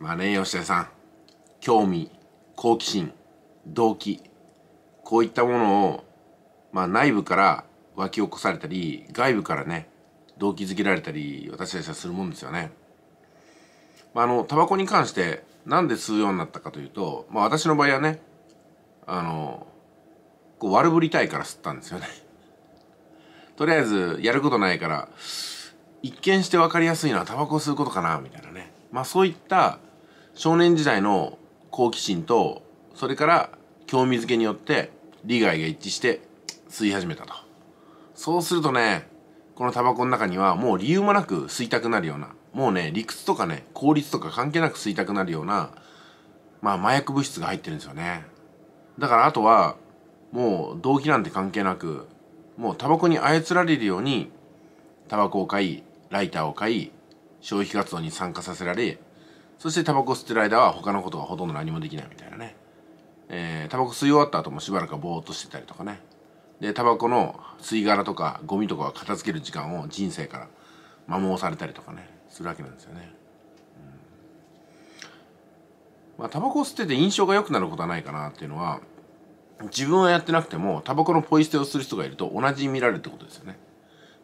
まあね、吉田さん興味好奇心動機こういったものを、まあ、内部から湧き起こされたり外部からね動機づけられたり私たちはするもんですよね。まあ、あのタバコに関してなんで吸うようになったかというと、まあ、私の場合はねあのこう悪ぶりたいから吸ったんですよね。とりあえずやることないから一見してわかりやすいのはタバコ吸うことかなみたいなね。まあそういった少年時代の好奇心とそれから興味づけによって利害が一致して吸い始めたとそうするとねこのタバコの中にはもう理由もなく吸いたくなるようなもうね理屈とかね効率とか関係なく吸いたくなるようなまあ麻薬物質が入ってるんですよねだからあとはもう動機なんて関係なくもうタバコに操られるようにタバコを買いライターを買い消費活動に参加させられそしてタバコ吸ってる間は他のことはほとんど何もできないみたいなね、えー、タバコ吸い終わった後もしばらくぼーっとしてたりとかねでタバコの吸い殻とかゴミとかを片付ける時間を人生から摩耗されたりとかねするわけなんですよね。うん、まあ、タバコを吸ってて印象が良くなることはないかなっていうのは自分はやってなくてもタバコのポイ捨てをする人がいると同じに見られるってことですよね。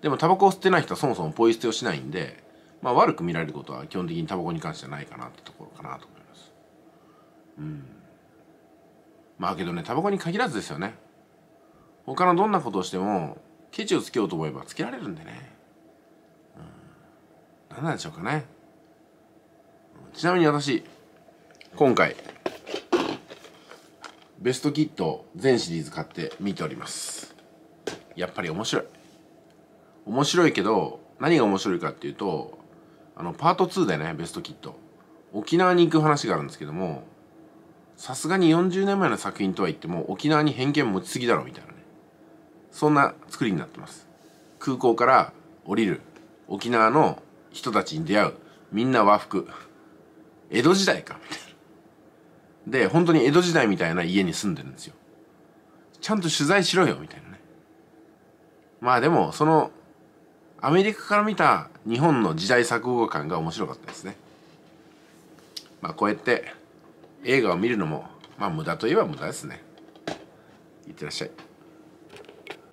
でもタバコを吸ってない人はそもそもポイ捨てをしないんでまあ、悪く見られることは基本的にタバコに関してはないかなってところかなと思います。うん。まあけどね、タバコに限らずですよね。他のどんなことをしても、ケチをつけようと思えばつけられるんでね。うん。何なんでしょうかね。ちなみに私、今回、ベストキット全シリーズ買って見ております。やっぱり面白い。面白いけど、何が面白いかっていうと、あのパート2でねベストキット沖縄に行く話があるんですけどもさすがに40年前の作品とは言っても沖縄に偏見持ちすぎだろみたいなねそんな作りになってます空港から降りる沖縄の人たちに出会うみんな和服江戸時代かみたいなで本当に江戸時代みたいな家に住んでるんですよちゃんと取材しろよみたいなねまあでもそのアメリカから見た日本の時代錯誤感が面白かったですね。まあこうやって映画を見るのもまあ無駄といえば無駄ですね。いってらっしゃい。